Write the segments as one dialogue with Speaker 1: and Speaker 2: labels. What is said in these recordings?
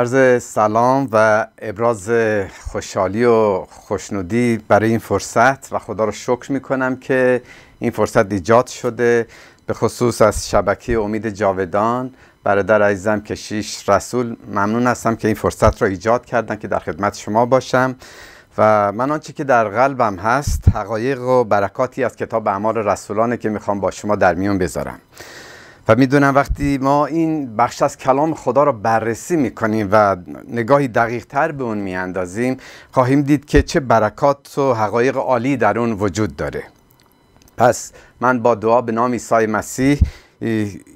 Speaker 1: عرض سلام و ابراز خوشحالی و خوشنودی برای این فرصت و خدا رو شکر می کنم که این فرصت ایجاد شده به خصوص از شبکه امید جاودان برادر عزیزم کشیش رسول ممنون هستم که این فرصت را ایجاد کردن که در خدمت شما باشم و من آنچه که در قلبم هست حقایق و برکاتی از کتاب اعمال رسولانه که میخوام با شما در میون بذارم و میدونم وقتی ما این بخش از کلام خدا را بررسی میکنیم و نگاهی دقیق تر به اون میاندازیم خواهیم دید که چه برکات و حقایق عالی در اون وجود داره پس من با دعا به نام عیسی مسیح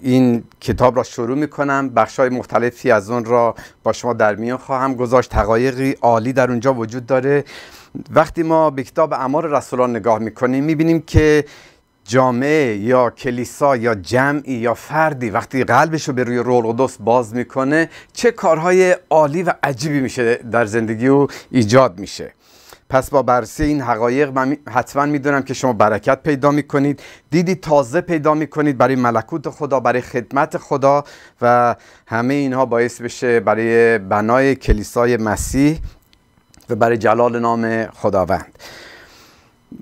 Speaker 1: این کتاب را شروع می کنم بخش های مختلفی از اون را با شما در میان خواهم گذاشت حقایقی عالی در اونجا وجود داره وقتی ما به کتاب امار رسولان نگاه می کنیم می بینیم که جامعه یا کلیسا یا جمعی یا فردی وقتی قلبش رو به روی رول القدس باز میکنه چه کارهای عالی و عجیبی میشه در زندگی او ایجاد میشه پس با بررسی این حقایق من حتما میدونم که شما برکت پیدا میکنید دیدی تازه پیدا میکنید برای ملکوت خدا برای خدمت خدا و همه اینها باعث بشه برای بنای کلیسای مسیح و برای جلال نام خداوند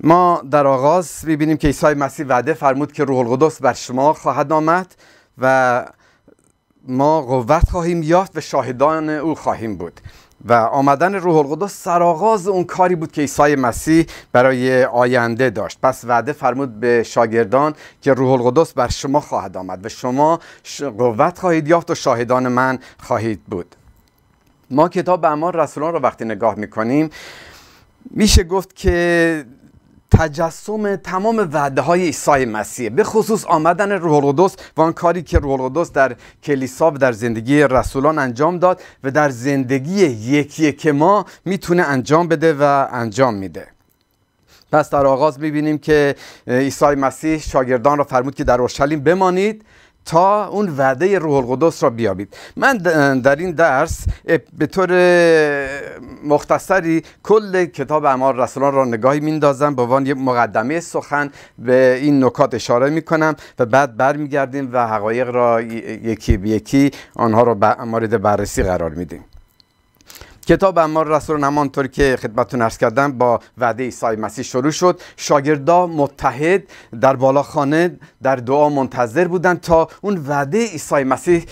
Speaker 1: ما در آغاز میبینیم که عیسی مسیح وعده فرمود که روح القدس بر شما خواهد آمد و ما قوت خواهیم یافت و شاهدان او خواهیم بود و آمدن روح القدس سرآغاز اون کاری بود که عیسی مسیح برای آینده داشت پس وعده فرمود به شاگردان که روح القدس بر شما خواهد آمد و شما قوت خواهید یافت و شاهدان من خواهید بود ما کتاب اعمال رسولان رو وقتی نگاه میکنیم میشه گفت که تجسم تمام وعده های عیسی مسیح به خصوص آمدن رولودوس و آن کاری که رولودوس در کلیسا و در زندگی رسولان انجام داد و در زندگی یکی که ما میتونه انجام بده و انجام میده پس در آغاز میبینیم که عیسی مسیح شاگردان را فرمود که در اورشلیم بمانید تا اون وعده روح القدس را بیابید من در این درس به طور مختصری کل کتاب امار رسولان را نگاهی میندازم به عنوان یک مقدمه سخن به این نکات اشاره میکنم و بعد برمیگردیم و حقایق را یکی به یکی آنها را مورد بررسی قرار میدیم کتاب اما رسول همانطور که خدمتون ارز کردم با وعده ایسای مسیح شروع شد شاگردا متحد در بالاخانه در دعا منتظر بودند تا اون وعده ایسای مسیح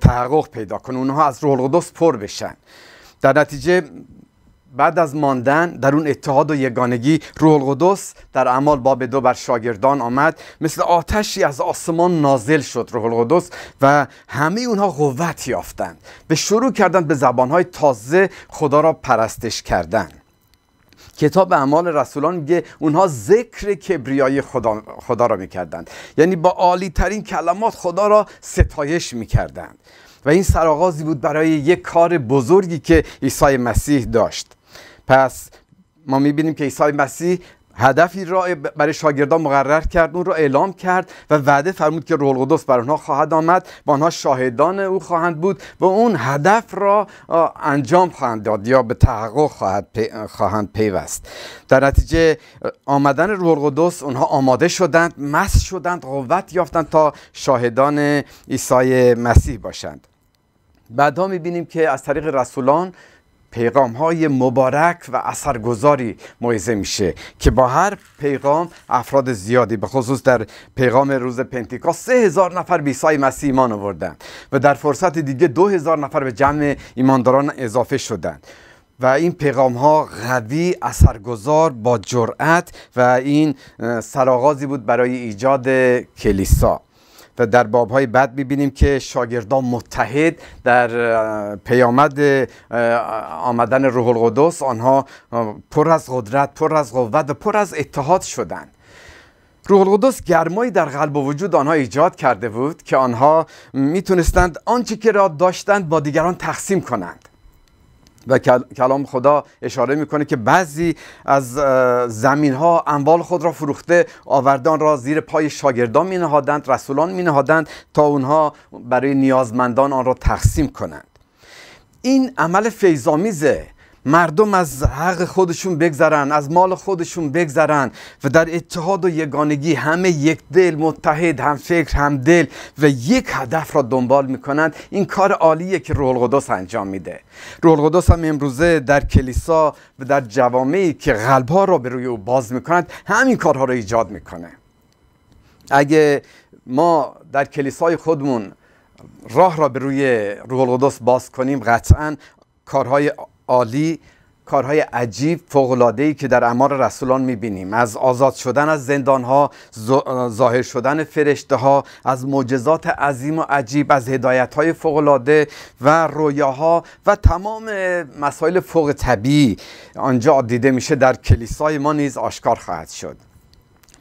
Speaker 1: تحقق پیدا کنه اونها از روح القدس پر بشن در نتیجه بعد از ماندن در اون اتحاد و یگانگی روح القدس در اعمال باب دو بر شاگردان آمد مثل آتشی از آسمان نازل شد روح القدس و همه اونها قوت یافتند به شروع کردند به زبانهای تازه خدا را پرستش کردن کتاب اعمال رسولان میگه اونها ذکر کبریای خدا, خدا را میکردند یعنی با عالی ترین کلمات خدا را ستایش میکردند و این سرآغازی بود برای یک کار بزرگی که عیسی مسیح داشت پس ما میبینیم که عیسی مسیح هدفی را برای شاگردان مقرر کرد اون را اعلام کرد و وعده فرمود که روح القدس بر آنها خواهد آمد و آنها شاهدان او خواهند بود و اون هدف را انجام خواهند داد یا به تحقق خواهند پیوست در نتیجه آمدن روح القدس آنها آماده شدند مس شدند قوت یافتند تا شاهدان عیسی مسیح باشند بعدها می‌بینیم که از طریق رسولان پیغام های مبارک و اثرگذاری موعظه میشه که با هر پیغام افراد زیادی به خصوص در پیغام روز پنتیکاست سه هزار نفر به عیسی مسیح ایمان آوردند و در فرصت دیگه دو هزار نفر به جمع ایمانداران اضافه شدند و این پیغام ها قوی اثرگذار با جرأت و این سرآغازی بود برای ایجاد کلیسا و در بابهای بعد میبینیم که شاگردان متحد در پیامد آمدن روح القدس آنها پر از قدرت پر از قوت و پر از اتحاد شدند روح القدس گرمایی در قلب و وجود آنها ایجاد کرده بود که آنها میتونستند آنچه که را داشتند با دیگران تقسیم کنند و کلام خدا اشاره میکنه که بعضی از زمین ها اموال خود را فروخته آوردان را زیر پای شاگردان می نهادند رسولان می نهادند تا اونها برای نیازمندان آن را تقسیم کنند این عمل فیضامیزه مردم از حق خودشون بگذرن از مال خودشون بگذرن و در اتحاد و یگانگی همه یک دل متحد هم فکر هم دل و یک هدف را دنبال میکنند این کار عالیه که روح القدس انجام میده روح القدس هم امروزه در کلیسا و در جوامعی که قلبها را به روی او باز میکنند همین کارها را ایجاد میکنه اگه ما در کلیسای خودمون راه را به روی روح القدس باز کنیم قطعا کارهای عالی کارهای عجیب ای که در امار رسولان میبینیم از آزاد شدن از ها ظاهر شدن فرشته ها از معجزات عظیم و عجیب از هدایت های فوقلاده و رویاها و تمام مسائل فوق طبیعی آنجا دیده میشه در کلیسای ما نیز آشکار خواهد شد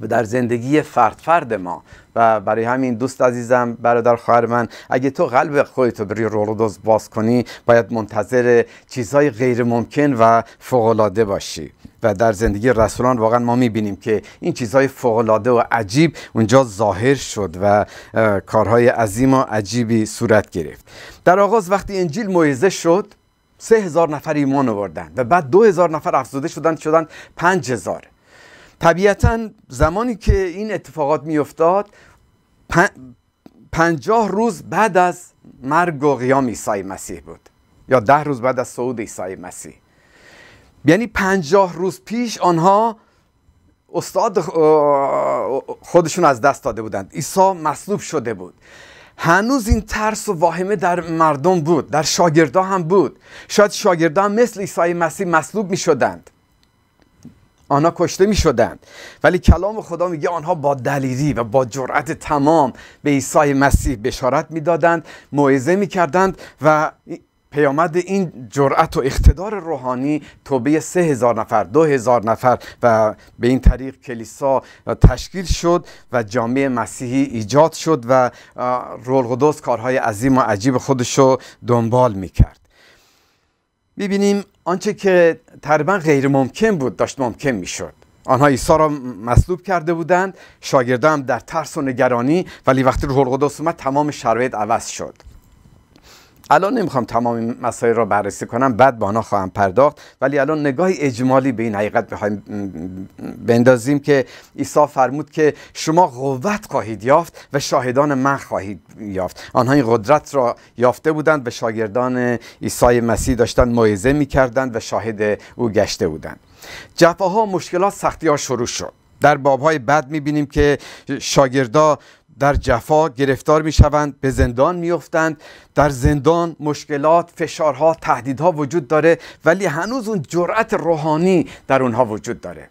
Speaker 1: و در زندگی فرد فرد ما و برای همین دوست عزیزم برادر خواهر من اگه تو قلب خودتو بری رولدوز باز کنی باید منتظر چیزهای غیر ممکن و فوقالعاده باشی و در زندگی رسولان واقعا ما میبینیم که این چیزهای فوقالعاده و عجیب اونجا ظاهر شد و کارهای عظیم و عجیبی صورت گرفت در آغاز وقتی انجیل موعظه شد سه هزار نفر ایمان آوردن و بعد دو هزار نفر افزوده شدند شدند پنج هزار طبیعتا زمانی که این اتفاقات میافتاد پنجاه روز بعد از مرگ و قیام عیسی مسیح بود یا ده روز بعد از صعود عیسی مسیح یعنی پنجاه روز پیش آنها استاد خودشون از دست داده بودند عیسی مصلوب شده بود هنوز این ترس و واهمه در مردم بود در شاگردا هم بود شاید شاگردا مثل عیسی مسیح مصلوب می شدند آنها کشته می شدند ولی کلام خدا میگه آنها با دلیری و با جرأت تمام به عیسی مسیح بشارت میدادند موعظه میکردند و پیامد این جرأت و اقتدار روحانی توبه سه هزار نفر دو هزار نفر و به این طریق کلیسا تشکیل شد و جامعه مسیحی ایجاد شد و رول قدس کارهای عظیم و عجیب خودشو دنبال میکرد میبینیم آنچه که تقریبا غیر ممکن بود داشت ممکن میشد آنها عیسی را مصلوب کرده بودند شاگردان در ترس و نگرانی ولی وقتی روح القدس اومد تمام شرایط عوض شد الان نمیخوام تمام مسائل را بررسی کنم بعد به آنها خواهم پرداخت ولی الان نگاه اجمالی به این حقیقت بخوایم بندازیم که عیسی فرمود که شما قوت خواهید یافت و شاهدان من خواهید یافت آنها این قدرت را یافته بودند و شاگردان عیسی مسیح داشتند موعظه میکردند و شاهد او گشته بودند جفاها مشکلات سختی ها شروع شد در بابهای بعد میبینیم که شاگردا در جفا گرفتار می شوند به زندان می افتند. در زندان مشکلات فشارها تهدیدها وجود داره ولی هنوز اون جرأت روحانی در اونها وجود داره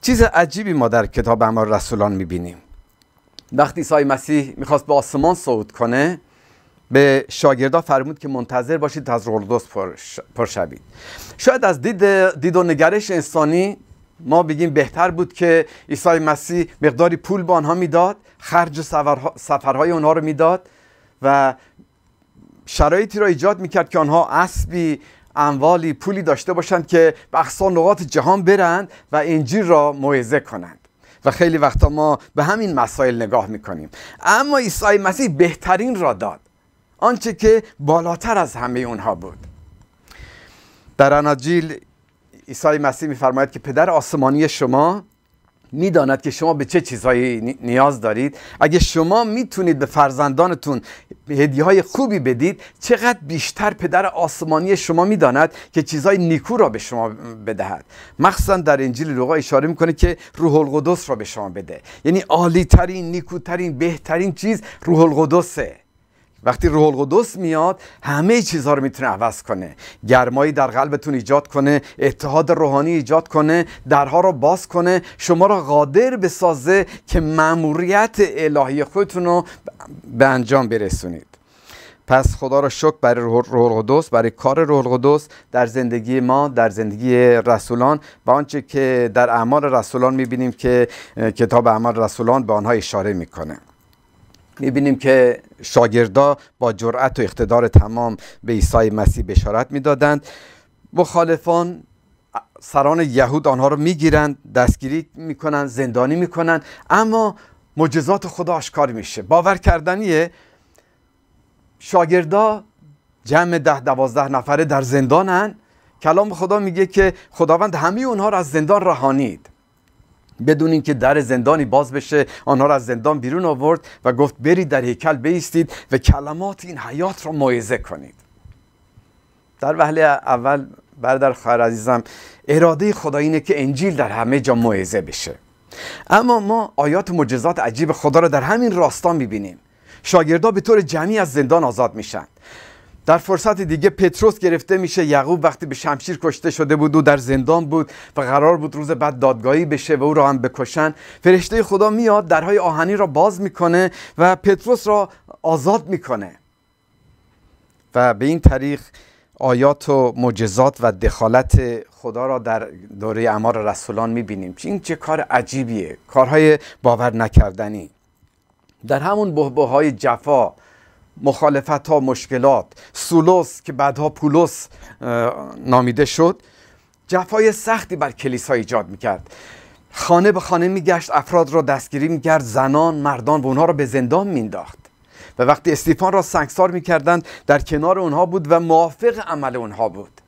Speaker 1: چیز عجیبی ما در کتاب اعمال رسولان می بینیم وقتی عیسی مسیح میخواست به آسمان صعود کنه به شاگردا فرمود که منتظر باشید تا از رولدوس پر شوید شاید از دید, دید و نگرش انسانی ما بگیم بهتر بود که عیسی مسیح مقداری پول به آنها میداد خرج سفرهای آنها رو میداد و شرایطی را ایجاد میکرد که آنها اسبی اموالی پولی داشته باشند که به نقاط جهان برند و انجیل را موعظه کنند و خیلی وقتا ما به همین مسائل نگاه میکنیم اما عیسی مسیح بهترین را داد آنچه که بالاتر از همه اونها بود در اناجیل عیسی مسیح میفرماید که پدر آسمانی شما میداند که شما به چه چیزهایی نیاز دارید اگه شما میتونید به فرزندانتون هدیه های خوبی بدید چقدر بیشتر پدر آسمانی شما میداند که چیزهای نیکو را به شما بدهد مخصوصا در انجیل لوقا اشاره میکنه که روح القدس را به شما بده یعنی عالی ترین نیکوترین بهترین چیز روح القدسه وقتی روح القدس میاد همه چیزها رو میتونه عوض کنه گرمایی در قلبتون ایجاد کنه اتحاد روحانی ایجاد کنه درها رو باز کنه شما رو قادر بسازه که مأموریت الهی خودتون رو به انجام برسونید پس خدا را شکر برای روح القدس برای کار روح القدس در زندگی ما در زندگی رسولان و آنچه که در اعمال رسولان میبینیم که کتاب اعمال رسولان به آنها اشاره میکنه میبینیم که شاگردا با جرأت و اقتدار تمام به عیسی مسیح بشارت میدادند مخالفان سران یهود آنها رو میگیرند دستگیری میکنند زندانی میکنند اما معجزات خدا آشکار میشه باور کردنیه شاگردا جمع ده دوازده نفره در زندانن کلام خدا میگه که خداوند همه اونها را از زندان رهانید بدون اینکه در زندانی باز بشه آنها را از زندان بیرون آورد و گفت برید در هیکل بیستید و کلمات این حیات را موعظه کنید در وهله اول برادر خواهر عزیزم اراده خدا اینه که انجیل در همه جا موعظه بشه اما ما آیات و معجزات عجیب خدا را در همین راستا میبینیم شاگردا به طور جمعی از زندان آزاد میشن در فرصت دیگه پتروس گرفته میشه یعقوب وقتی به شمشیر کشته شده بود و در زندان بود و قرار بود روز بعد دادگاهی بشه و او را هم بکشن فرشته خدا میاد درهای آهنی را باز میکنه و پتروس را آزاد میکنه و به این طریق آیات و مجزات و دخالت خدا را در دوره امار رسولان میبینیم این چه کار عجیبیه کارهای باور نکردنی در همون بهبه های جفا مخالفت ها مشکلات سولوس که بعدها پولس نامیده شد جفای سختی بر کلیسا ایجاد میکرد خانه به خانه میگشت افراد را دستگیری میکرد زنان مردان و اونها را به زندان مینداخت و وقتی استیفان را سنگسار میکردند در کنار اونها بود و موافق عمل اونها بود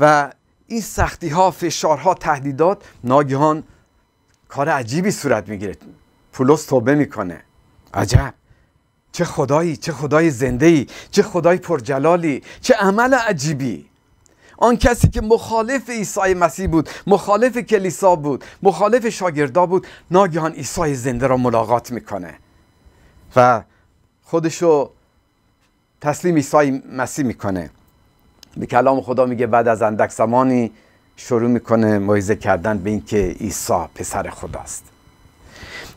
Speaker 1: و این سختی ها ها تهدیدات ناگهان کار عجیبی صورت میگیره پولس توبه میکنه عجب چه خدایی چه خدای زنده ای چه خدای پرجلالی چه عمل عجیبی آن کسی که مخالف عیسی مسیح بود مخالف کلیسا بود مخالف شاگردا بود ناگهان عیسی زنده را ملاقات میکنه و خودشو تسلیم عیسی مسیح میکنه به کلام خدا میگه بعد از اندک زمانی شروع میکنه موعظه کردن به اینکه عیسی پسر خداست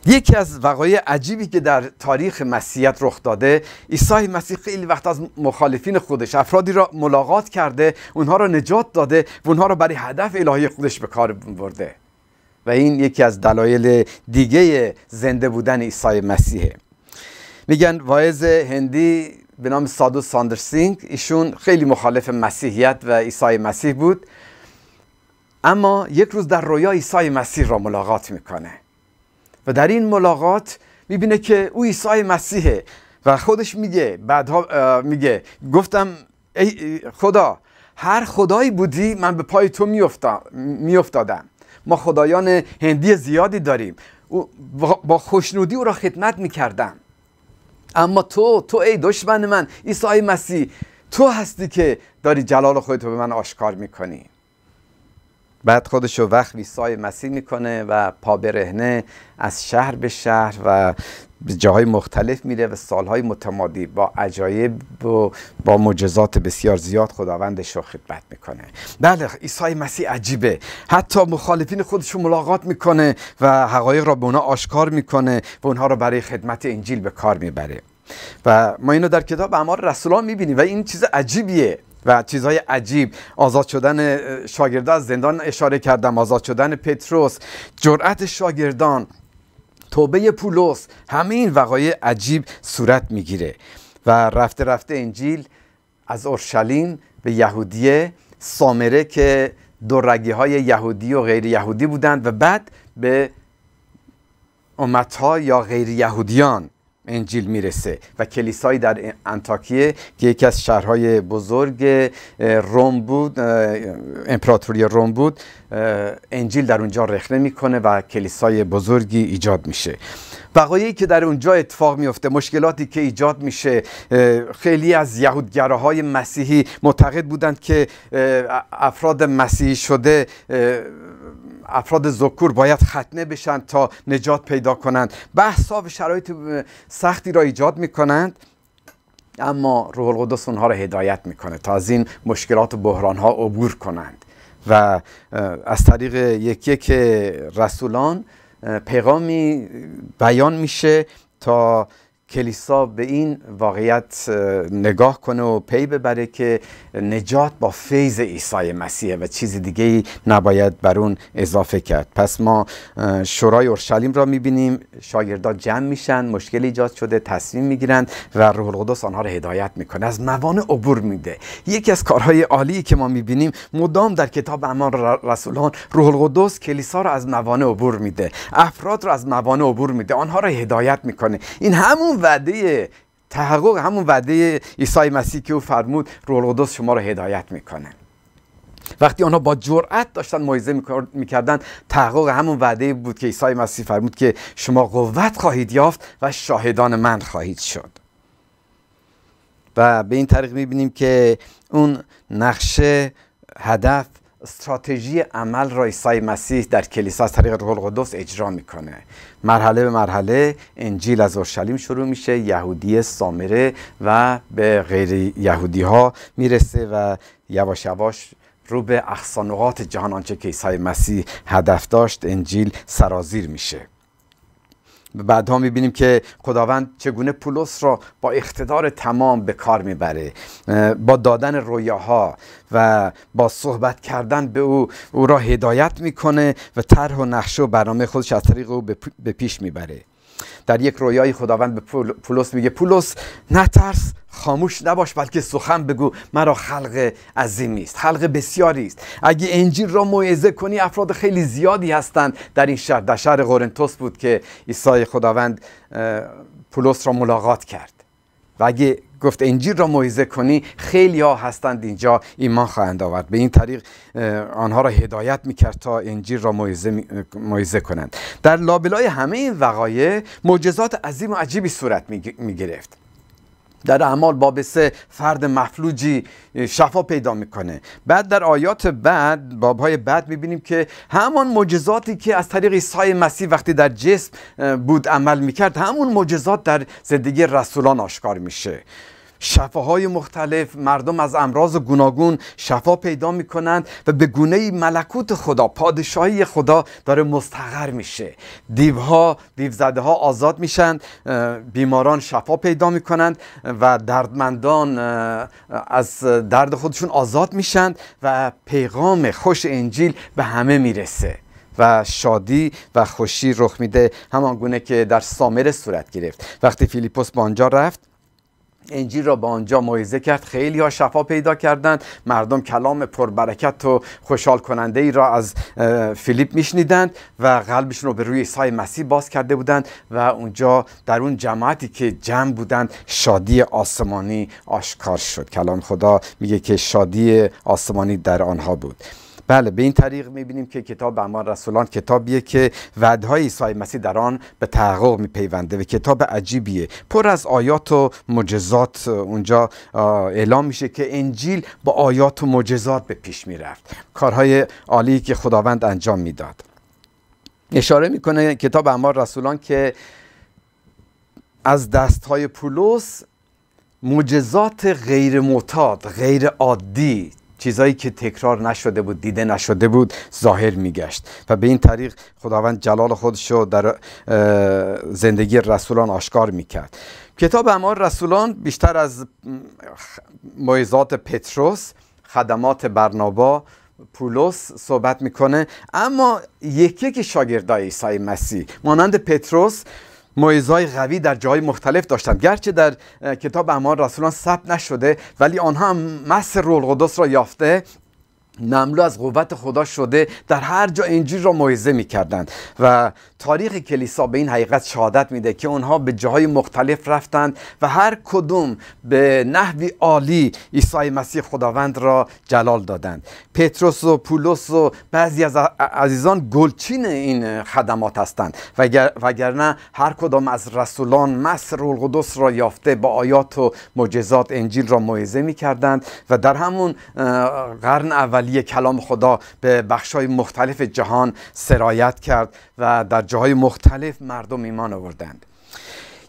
Speaker 1: یکی از وقایع عجیبی که در تاریخ مسیحیت رخ داده عیسی مسیح خیلی وقت از مخالفین خودش افرادی را ملاقات کرده اونها را نجات داده و اونها را برای هدف الهی خودش به کار برده و این یکی از دلایل دیگه زنده بودن عیسی مسیحه میگن واعظ هندی به نام سادو ساندرسینگ ایشون خیلی مخالف مسیحیت و عیسی مسیح بود اما یک روز در رویا عیسی مسیح را ملاقات میکنه و در این ملاقات میبینه که او عیسی مسیحه و خودش میگه بعدها میگه گفتم ای خدا هر خدایی بودی من به پای تو میافتادم ما خدایان هندی زیادی داریم با خوشنودی او را خدمت میکردم اما تو تو ای دشمن من عیسی مسیح تو هستی که داری جلال خودت رو به من آشکار میکنی بعد خودش رو وقت ویسای مسیح میکنه و پا برهنه از شهر به شهر و جاهای مختلف میره و سالهای متمادی با عجایب و با مجزات بسیار زیاد خداوندش رو خدمت میکنه بله عیسی مسیح عجیبه حتی مخالفین خودش رو ملاقات میکنه و حقایق را به اونا آشکار میکنه و اونها رو برای خدمت انجیل به کار میبره و ما اینو در کتاب اعمال رسولان میبینیم و این چیز عجیبیه و چیزهای عجیب آزاد شدن شاگردان از زندان اشاره کردم آزاد شدن پتروس جرأت شاگردان توبه پولس همه این وقایع عجیب صورت میگیره و رفته رفته انجیل از اورشلیم به یهودیه سامره که دو های یهودی و غیر یهودی بودند و بعد به امتها یا غیر یهودیان انجیل میرسه و کلیسایی در انتاکیه که یکی از شهرهای بزرگ روم بود امپراتوری روم بود انجیل در اونجا رخنه میکنه و کلیسای بزرگی ایجاد میشه وقایعی که در اونجا اتفاق میفته مشکلاتی که ایجاد میشه خیلی از یهودگراهای مسیحی معتقد بودند که افراد مسیحی شده افراد ذکور باید ختنه بشن تا نجات پیدا کنند بحث به و شرایط سختی را ایجاد کنند اما روح القدس اونها را هدایت میکنه تا از این مشکلات و بحران ها عبور کنند و از طریق یکی که رسولان پیغامی بیان میشه تا کلیسا به این واقعیت نگاه کنه و پی ببره که نجات با فیض عیسی مسیح و چیز دیگه ای نباید بر اون اضافه کرد پس ما شورای اورشلیم را میبینیم شاگردان جمع میشن مشکل ایجاد شده تصمیم میگیرن و روح القدس آنها را هدایت میکنه از موانع عبور میده یکی از کارهای عالی که ما میبینیم مدام در کتاب امان رسولان روح القدس کلیسا را از موانع عبور میده افراد را از موانع عبور میده آنها را هدایت میکنه این همون همون وعده تحقق همون وعده عیسی مسیح که او فرمود روح القدس شما رو هدایت میکنه وقتی آنها با جرأت داشتن موعظه میکردن تحقق همون وعده بود که عیسی مسیح فرمود که شما قوت خواهید یافت و شاهدان من خواهید شد و به این طریق میبینیم که اون نقشه هدف استراتژی عمل را عیسی مسیح در کلیسا از طریق روح القدس اجرا میکنه مرحله به مرحله انجیل از اورشلیم شروع میشه یهودی سامره و به غیر یهودی ها میرسه و یواش یواش رو به اقصانقات جهان آنچه که عیسی مسیح هدف داشت انجیل سرازیر میشه بعدها میبینیم که خداوند چگونه پولس را با اقتدار تمام به کار میبره با دادن رویاها و با صحبت کردن به او او را هدایت میکنه و طرح و نقشه و برنامه خودش از طریق او به پیش میبره در یک رویای خداوند به پولس میگه پولس نترس خاموش نباش بلکه سخن بگو مرا خلق عظیمی است خلق بسیاری است اگه انجیل را موعظه کنی افراد خیلی زیادی هستند در این شهر در شهر قرنتس بود که عیسی خداوند پولس را ملاقات کرد و اگه گفت انجیل را موعظه کنی خیلی ها هستند اینجا ایمان خواهند آورد به این طریق آنها را هدایت میکرد تا انجیل را موعظه کنند در لابلای همه این وقایع معجزات عظیم و عجیبی صورت میگرفت در اعمال باب سه فرد مفلوجی شفا پیدا میکنه بعد در آیات بعد های بعد میبینیم که همان معجزاتی که از طریق عیسی مسیح وقتی در جسم بود عمل میکرد همون معجزات در زندگی رسولان آشکار میشه شفاهای مختلف مردم از امراض گوناگون شفا پیدا کنند و به گونه ملکوت خدا پادشاهی خدا داره مستقر میشه دیوها دیوزده ها آزاد میشن بیماران شفا پیدا کنند و دردمندان از درد خودشون آزاد میشن و پیغام خوش انجیل به همه میرسه و شادی و خوشی رخ میده همان گونه که در سامر صورت گرفت وقتی فیلیپوس به آنجا رفت انجیل را با آنجا موعظه کرد خیلی ها شفا پیدا کردند مردم کلام پربرکت و خوشحال کننده ای را از فیلیپ میشنیدند و قلبشون رو به روی عیسی مسیح باز کرده بودند و اونجا در اون جماعتی که جمع بودند شادی آسمانی آشکار شد کلام خدا میگه که شادی آسمانی در آنها بود بله به این طریق میبینیم که کتاب امان رسولان کتابیه که وعدهای عیسی مسیح در آن به تحقق میپیونده و کتاب عجیبیه پر از آیات و مجزات اونجا اعلام میشه که انجیل با آیات و مجزات به پیش میرفت کارهای عالی که خداوند انجام میداد اشاره میکنه کتاب امان رسولان که از دست های پولس معجزات غیر معتاد غیر عادی چیزایی که تکرار نشده بود دیده نشده بود ظاهر میگشت و به این طریق خداوند جلال خودشو در زندگی رسولان آشکار میکرد کتاب اعمال رسولان بیشتر از معیزات پتروس خدمات برنابا پولس صحبت میکنه اما یکی که شاگردای عیسی مسیح مانند پتروس معیزهای قوی در جای مختلف داشتند گرچه در کتاب اعمال رسولان ثبت نشده ولی آنها هم مس روح القدس را یافته نملو از قوت خدا شده در هر جا انجیل را موعظه میکردند و تاریخ کلیسا به این حقیقت شهادت میده که اونها به جاهای مختلف رفتند و هر کدوم به نحوی عالی عیسی مسیح خداوند را جلال دادند پتروس و پولس و بعضی از عزیزان گلچین این خدمات هستند وگرنه هر کدام از رسولان مصر القدس را یافته با آیات و معجزات انجیل را موعظه میکردند و در همون قرن اول عالی کلام خدا به های مختلف جهان سرایت کرد و در جاهای مختلف مردم ایمان آوردند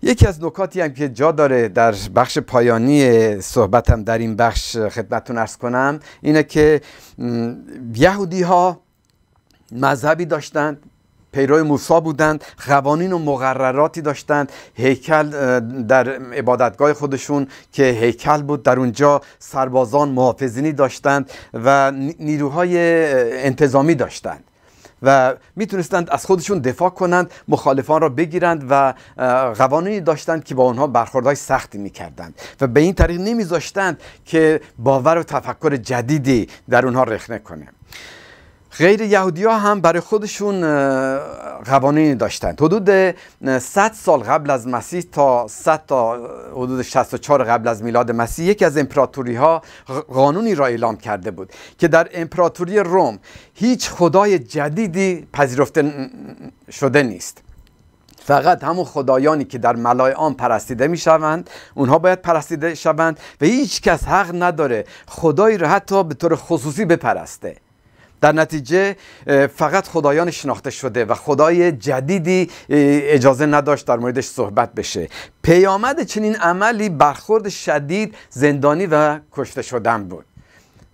Speaker 1: یکی از نکاتی هم که جا داره در بخش پایانی صحبتم در این بخش خدمتتون ارز کنم اینه که یهودی ها مذهبی داشتند پیرو موسی بودند قوانین و مقرراتی داشتند هیکل در عبادتگاه خودشون که هیکل بود در اونجا سربازان محافظینی داشتند و نیروهای انتظامی داشتند و میتونستند از خودشون دفاع کنند مخالفان را بگیرند و قوانینی داشتند که با آنها برخوردهای سختی میکردند و به این طریق نمیذاشتند که باور و تفکر جدیدی در اونها رخنه کنه غیر یهودی ها هم برای خودشون قوانینی داشتند حدود 100 سال قبل از مسیح تا 100 تا حدود 64 قبل از میلاد مسیح یکی از امپراتوری ها قانونی را اعلام کرده بود که در امپراتوری روم هیچ خدای جدیدی پذیرفته شده نیست فقط همون خدایانی که در ملای آن پرستیده می شوند اونها باید پرستیده شوند و هیچ کس حق نداره خدایی را حتی به طور خصوصی بپرسته در نتیجه فقط خدایان شناخته شده و خدای جدیدی اجازه نداشت در موردش صحبت بشه پیامد چنین عملی برخورد شدید زندانی و کشته شدن بود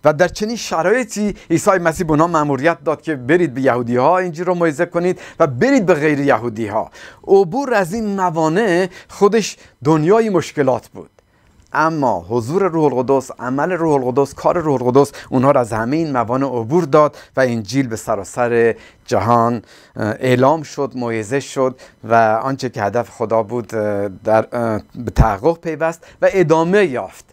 Speaker 1: و در چنین شرایطی عیسی مسیح به مأموریت داد که برید به یهودی ها اینجی رو موعظه کنید و برید به غیر یهودی ها عبور از این موانع خودش دنیای مشکلات بود اما حضور روح القدس عمل روح القدس کار روح القدس اونها را از همه این موانع عبور داد و انجیل به سراسر جهان اعلام شد موعظه شد و آنچه که هدف خدا بود در به تحقق پیوست و ادامه یافت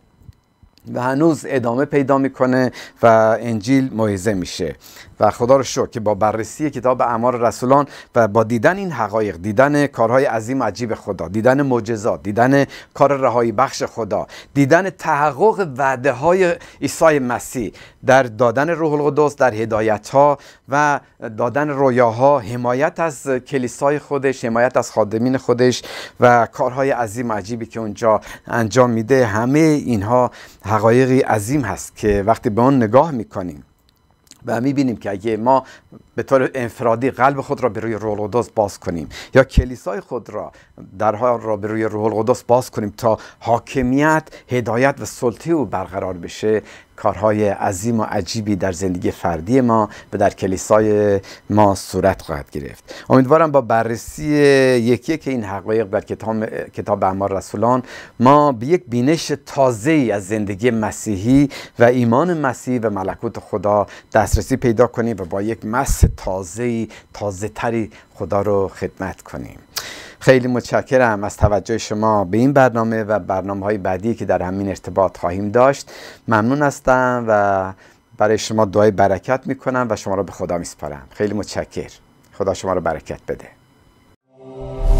Speaker 1: و هنوز ادامه پیدا میکنه و انجیل موعظه میشه و خدا رو شکر که با بررسی کتاب اعمال رسولان و با دیدن این حقایق دیدن کارهای عظیم عجیب خدا دیدن معجزات دیدن کار رهایی بخش خدا دیدن تحقق وعده های عیسی مسیح در دادن روح القدس در هدایت ها و دادن رویاها حمایت از کلیسای خودش حمایت از خادمین خودش و کارهای عظیم عجیبی که اونجا انجام میده همه اینها حقایقی عظیم هست که وقتی به اون نگاه میکنیم و میبینیم که اگه ما به طور انفرادی قلب خود را به روی روح القدس باز کنیم یا کلیسای خود را درها را به روی روح القدس باز کنیم تا حاکمیت هدایت و سلطه او برقرار بشه کارهای عظیم و عجیبی در زندگی فردی ما و در کلیسای ما صورت خواهد گرفت امیدوارم با بررسی یکی که این حقایق در کتاب کتاب رسولان ما به یک بینش تازه از زندگی مسیحی و ایمان مسیح و ملکوت خدا دسترسی پیدا کنیم و با یک مس تازه تازه تری خدا رو خدمت کنیم خیلی متشکرم از توجه شما به این برنامه و برنامه های بعدی که در همین ارتباط خواهیم داشت ممنون هستم و برای شما دعای برکت میکنم و شما را به خدا میسپارم خیلی متشکر خدا شما را برکت بده